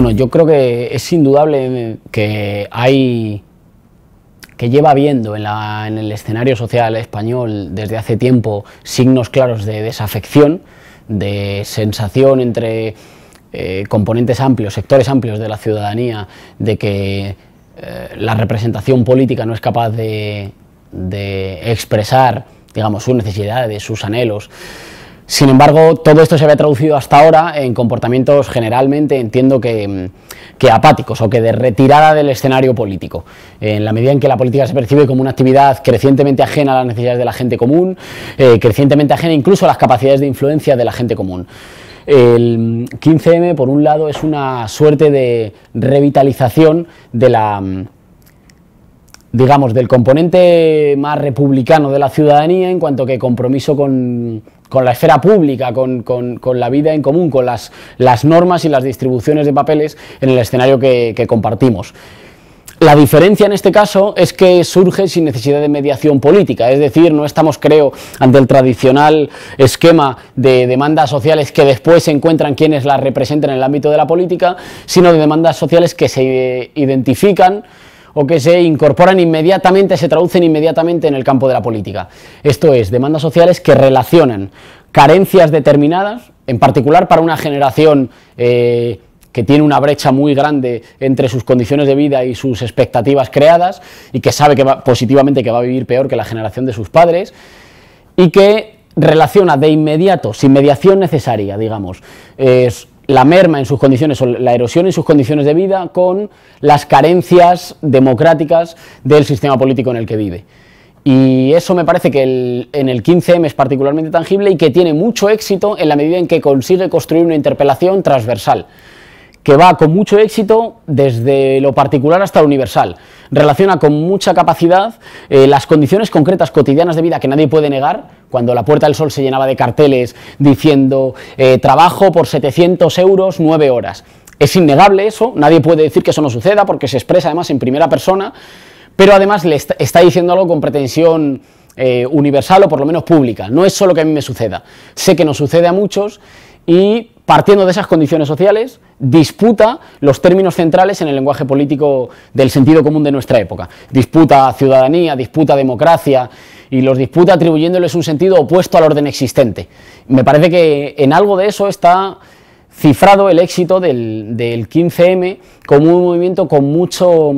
Bueno, yo creo que es indudable que hay que lleva viendo en, el escenario social español desde hace tiempo signos claros de desafección, de sensación entre eh, componentes amplios, sectores amplios de la ciudadanía, de que eh, la representación política no es capaz de, expresar sus necesidades, sus anhelos. Sin embargo, todo esto se había traducido hasta ahora en comportamientos generalmente, entiendo mm, que, apáticos o que de retirada del escenario político. En la medida en que la política se percibe como una actividad crecientemente ajena a las necesidades de la gente común, eh, crecientemente ajena incluso a las capacidades de influencia de la gente común. El 15M, mm, por un lado, es una suerte de revitalización de la mm, digamos, del componente más republicano de la ciudadanía en cuanto que compromiso con, la esfera pública, con, la vida en común, con las, las, normas y las distribuciones de papeles en el escenario que, que compartimos. La diferencia en este caso es que surge sin necesidad de mediación política, es decir, no estamos, creo, ante el tradicional esquema de demandas sociales que después se encuentran quienes las representan en el ámbito de la política, sino de demandas sociales que se identifican o que se incorporan inmediatamente, se traducen inmediatamente en el campo de la política. Esto es, demandas sociales que relacionan carencias determinadas, en particular para una generación eh, que tiene una brecha muy grande entre sus condiciones de vida y sus expectativas creadas, y que sabe que positivamente que va a vivir peor que la generación de sus padres, y que relaciona de inmediato, sin mediación necesaria, digamos, es la merma en sus condiciones o la erosión en sus condiciones de vida con las carencias democráticas del sistema político en el que vive. Y eso me parece que en el 15M es particularmente tangible y que tiene mucho éxito en la medida en que consigue construir una interpelación transversal que va con mucho éxito desde lo particular hasta lo universal. Relaciona con mucha capacidad eh, las condiciones concretas cotidianas de vida que nadie puede negar, cuando la Puerta del Sol se llenaba de carteles diciendo eh, trabajo por 700 euros 9 horas. Es innegable eso, nadie puede decir que eso no suceda porque se expresa además en primera persona, pero además le está diciendo algo con pretensión eh, universal o por lo menos pública. No es solo que a mí me suceda, sé que nos sucede a muchos y partiendo de esas condiciones sociales, disputa los términos centrales en el lenguaje político del sentido común de nuestra época. Disputa ciudadanía, disputa democracia y los disputa atribuyéndoles un sentido opuesto al orden existente. Me parece que en algo de eso está cifrado el éxito del, 15M como un movimiento con, mucho,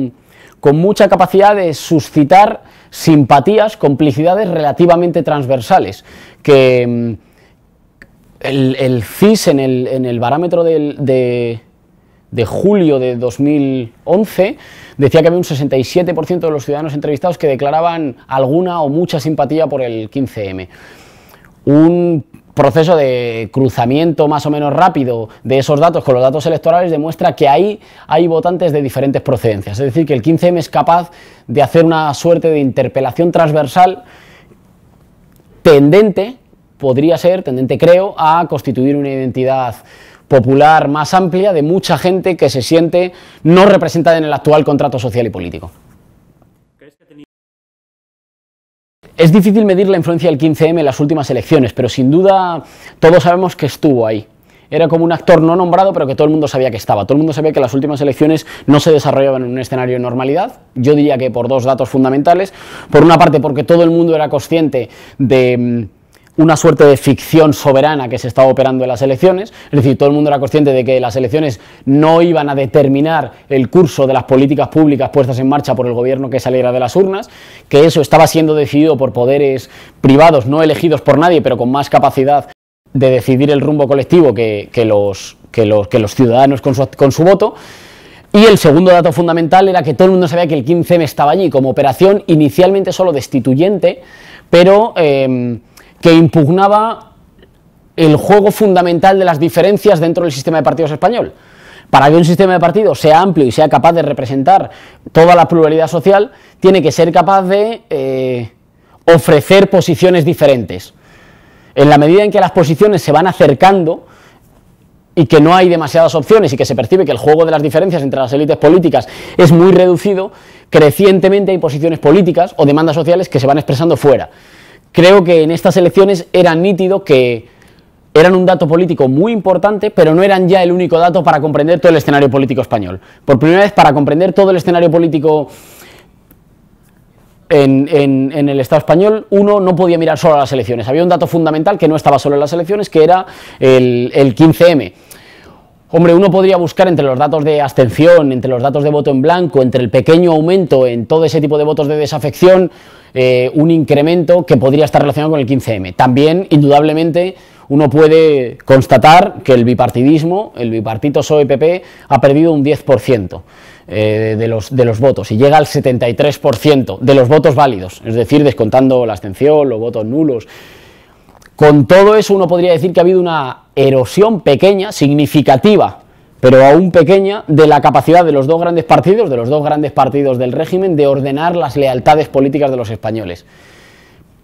con mucha capacidad de suscitar simpatías, complicidades relativamente transversales, que mm, el, CIS en el, en de, de, julio de 2011 decía que había un 67% de los ciudadanos entrevistados que declaraban alguna o mucha simpatía por el 15M. Un proceso de cruzamiento más o menos rápido de esos datos con los datos electorales demuestra que ahí hay votantes de diferentes procedencias. Es decir, que el 15M es capaz de hacer una suerte de interpelación transversal tendente podría ser tendente, creo, a constituir una identidad popular más amplia de mucha gente que se siente no representada en el actual contrato social y político. Es difícil medir la influencia del 15M en las últimas elecciones, pero sin duda todos sabemos que estuvo ahí. Era como un actor no nombrado, pero que todo el mundo sabía que estaba. Todo el mundo sabía que las últimas elecciones no se desarrollaban en un escenario de normalidad. Yo diría que por dos datos fundamentales. Por una parte, porque todo el mundo era consciente de mm, una suerte de ficción soberana que se estaba operando en las elecciones, es decir, todo el mundo era consciente de que las elecciones no iban a determinar el curso de las políticas públicas puestas en marcha por el gobierno que saliera de las urnas, que eso estaba siendo decidido por poderes privados no elegidos por nadie, pero con más capacidad de decidir el rumbo colectivo que, los, ciudadanos con su, voto. Y el segundo dato fundamental era que todo el mundo sabía que el 15M estaba allí como operación inicialmente solo destituyente, pero... Eh, que impugnaba el juego fundamental de las diferencias dentro del sistema de partidos español. Para que un sistema de partidos sea amplio y sea capaz de representar toda la pluralidad social, tiene que ser capaz de eh, ofrecer posiciones diferentes. En la medida en que las posiciones se van acercando, y que no hay demasiadas opciones y que se percibe que el juego de las diferencias entre las élites políticas es muy reducido, crecientemente hay posiciones políticas o demandas sociales que se van expresando fuera creo que en estas elecciones era nítido que eran un dato político muy importante, pero no eran ya el único dato para comprender todo el escenario político español. Por primera vez, para comprender todo el escenario político en, el Estado español, uno no podía mirar solo a las elecciones. Había un dato fundamental que no estaba solo en las elecciones, que era el 15M. Hombre, uno podría buscar entre los datos de abstención, entre los datos de voto en blanco, entre el pequeño aumento en todo ese tipo de votos de desafección, eh, un incremento que podría estar relacionado con el 15M. También, indudablemente, uno puede constatar que el bipartidismo, el bipartito psoe ha perdido un 10% eh, de, los, de los votos y llega al 73% de los votos válidos, es decir, descontando la abstención, los votos nulos, con todo eso uno podría decir que ha habido una erosión pequeña, significativa, pero aún pequeña, de la capacidad de los dos grandes partidos, de los dos grandes partidos del régimen, de ordenar las lealtades políticas de los españoles.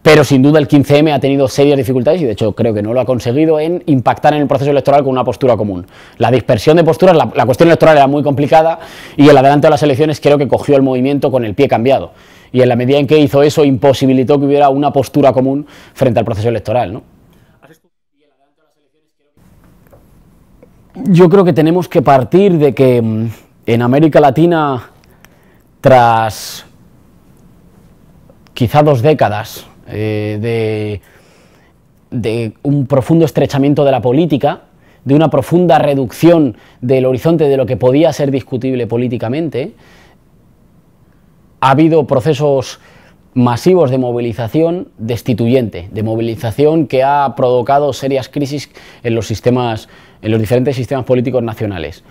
Pero sin duda el 15M ha tenido serias dificultades y de hecho creo que no lo ha conseguido en impactar en el proceso electoral con una postura común. La dispersión de posturas, la, cuestión electoral era muy complicada y el adelanto de las elecciones creo que cogió el movimiento con el pie cambiado y en la medida en que hizo eso imposibilitó que hubiera una postura común frente al proceso electoral. ¿no? Yo creo que tenemos que partir de que mm, en América Latina, tras quizá dos décadas eh, de un profundo estrechamiento de la política, de una profunda reducción del horizonte de lo que podía ser discutible políticamente, ha habido procesos masivos de movilización destituyente, de movilización que ha provocado serias crisis en los sistemas, en los diferentes sistemas políticos nacionales.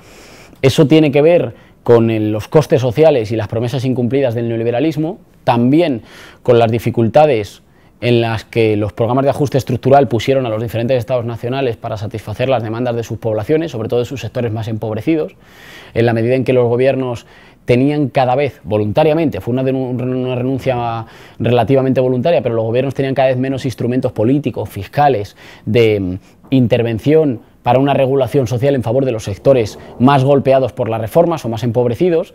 Eso tiene que ver con los costes sociales y las promesas incumplidas del neoliberalismo, también con las dificultades en las que los programas de ajuste estructural pusieron a los diferentes estados nacionales para satisfacer las demandas de sus poblaciones, sobre todo de sus sectores más empobrecidos, en la medida en que los gobiernos tenían cada vez voluntariamente, fue una, una, renuncia relativamente voluntaria, pero los gobiernos tenían cada vez menos instrumentos políticos, fiscales, de mm, intervención para una regulación social en favor de los sectores más golpeados por las reformas o más empobrecidos,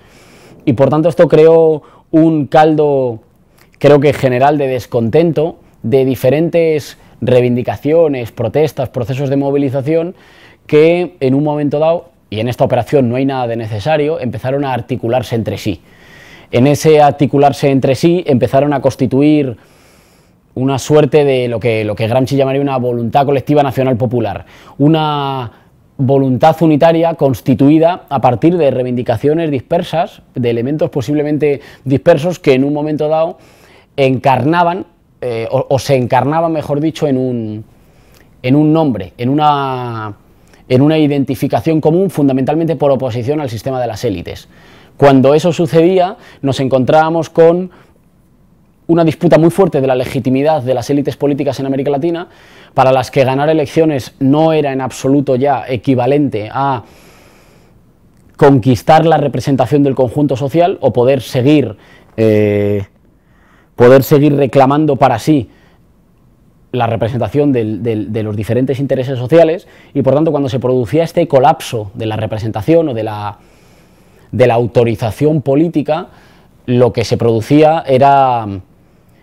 y por tanto esto creó un caldo, creo que general, de descontento, de diferentes reivindicaciones, protestas, procesos de movilización, que en un momento dado y en esta operación no hay nada de necesario, empezaron a articularse entre sí. En ese articularse entre sí empezaron a constituir una suerte de lo que, Gramsci llamaría una voluntad colectiva nacional popular, una voluntad unitaria constituida a partir de reivindicaciones dispersas, de elementos posiblemente dispersos que en un momento dado encarnaban, eh, o, se encarnaban, mejor dicho, en un, en un nombre, en una en una identificación común fundamentalmente por oposición al sistema de las élites. Cuando eso sucedía, nos encontrábamos con una disputa muy fuerte de la legitimidad de las élites políticas en América Latina, para las que ganar elecciones no era en absoluto ya equivalente a conquistar la representación del conjunto social o poder seguir, eh, poder seguir reclamando para sí la representación de los diferentes intereses sociales y por tanto cuando se producía este colapso de la representación o de la, de la autorización política, lo que se producía era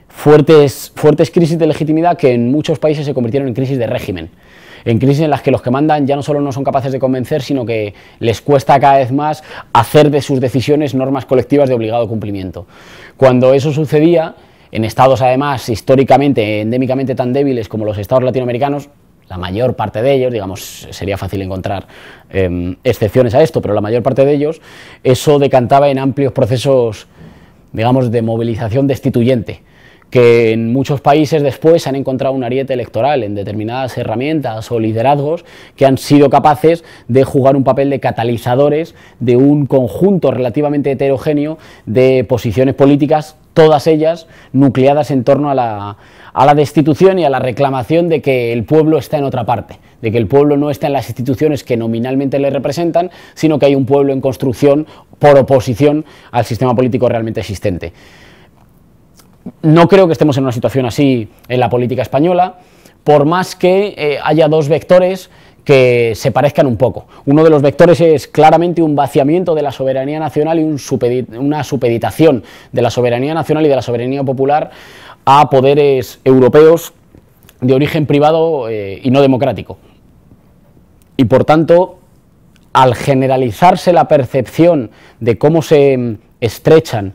fuertes crisis de legitimidad que en muchos países se convirtieron en crisis de régimen, en crisis en las que los que mandan ya no solo no son capaces de convencer, sino que les cuesta cada vez más hacer de sus decisiones normas colectivas de obligado cumplimiento. Cuando eso sucedía, en estados además históricamente, endémicamente tan débiles como los estados latinoamericanos, la mayor parte de ellos, digamos, sería fácil encontrar em, excepciones a esto, pero la mayor parte de ellos, eso decantaba en amplios procesos, digamos, de movilización destituyente que en muchos países después han encontrado un ariete electoral en determinadas herramientas o liderazgos que han sido capaces de jugar un papel de catalizadores de un conjunto relativamente heterogéneo de posiciones políticas todas ellas nucleadas en torno a la, a la destitución y a la reclamación de que el pueblo está en otra parte, de que el pueblo no está en las instituciones que nominalmente le representan, sino que hay un pueblo en construcción por oposición al sistema político realmente existente. No creo que estemos en una situación así en la política española, por más que eh, haya dos vectores que se parezcan un poco. Uno de los vectores es claramente un vaciamiento de la soberanía nacional y una supeditación de la soberanía nacional y de la soberanía popular a poderes europeos de origen privado eh, y no democrático. Y por tanto, al generalizarse la percepción de cómo se mm, estrechan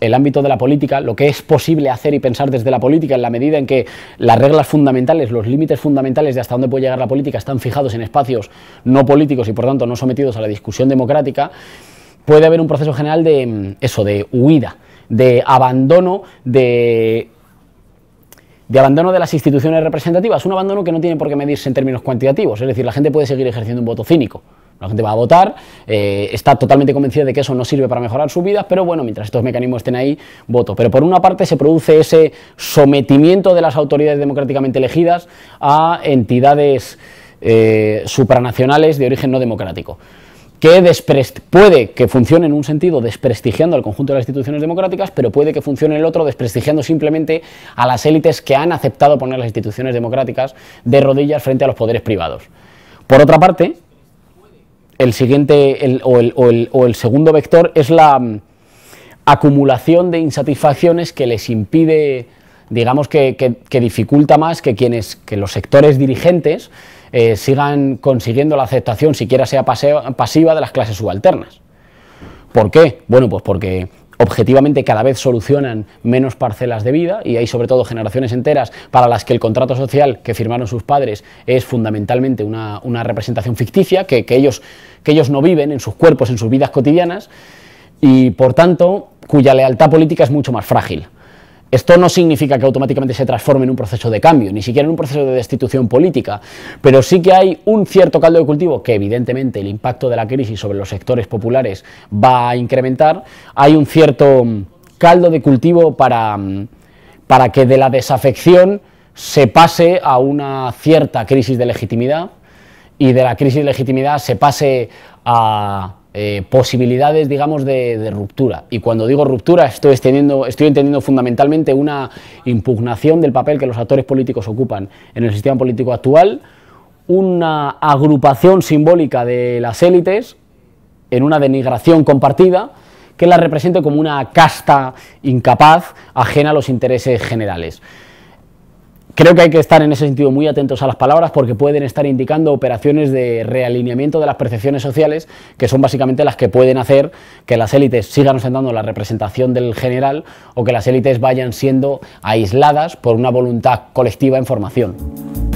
el ámbito de la política, lo que es posible hacer y pensar desde la política, en la medida en que las reglas fundamentales, los límites fundamentales de hasta dónde puede llegar la política están fijados en espacios no políticos y por tanto no sometidos a la discusión democrática, puede haber un proceso general de mm, eso, de huida, de abandono, de de abandono de las instituciones representativas, un abandono que no tiene por qué medirse en términos cuantitativos, es decir, la gente puede seguir ejerciendo un voto cínico. La gente va a votar, eh, está totalmente convencida de que eso no sirve para mejorar su vida, pero bueno, mientras estos mecanismos estén ahí, voto. Pero por una parte se produce ese sometimiento de las autoridades democráticamente elegidas a entidades eh, supranacionales de origen no democrático que puede que funcione en un sentido desprestigiando al conjunto de las instituciones democráticas, pero puede que funcione en el otro desprestigiando simplemente a las élites que han aceptado poner las instituciones democráticas de rodillas frente a los poderes privados. Por otra parte, el siguiente o, el, segundo vector es la mm, acumulación de insatisfacciones que les impide, digamos que, que dificulta más que quienes, que los sectores dirigentes eh, sigan consiguiendo la aceptación, siquiera sea pasiva, de las clases subalternas. ¿Por qué? Bueno, pues porque objetivamente cada vez solucionan menos parcelas de vida y hay sobre todo generaciones enteras para las que el contrato social que firmaron sus padres es fundamentalmente una, representación ficticia, que, ellos, que ellos no viven en sus cuerpos, en sus vidas cotidianas y por tanto cuya lealtad política es mucho más frágil. Esto no significa que automáticamente se transforme en un proceso de cambio, ni siquiera en un proceso de destitución política, pero sí que hay un cierto caldo de cultivo que evidentemente el impacto de la crisis sobre los sectores populares va a incrementar, hay un cierto mm, caldo de cultivo para, mm, para que de la desafección se pase a una cierta crisis de legitimidad y de la crisis de legitimidad se pase a eh, posibilidades, digamos, de, ruptura. Y cuando digo ruptura, estoy entendiendo, estoy entendiendo fundamentalmente una impugnación del papel que los actores políticos ocupan en el sistema político actual, una agrupación simbólica de las élites en una denigración compartida que la represente como una casta incapaz, ajena a los intereses generales. Creo que hay que estar en ese sentido muy atentos a las palabras porque pueden estar indicando operaciones de realineamiento de las percepciones sociales, que son básicamente las que pueden hacer que las élites sigan ostentando la representación del general o que las élites vayan siendo aisladas por una voluntad colectiva en formación.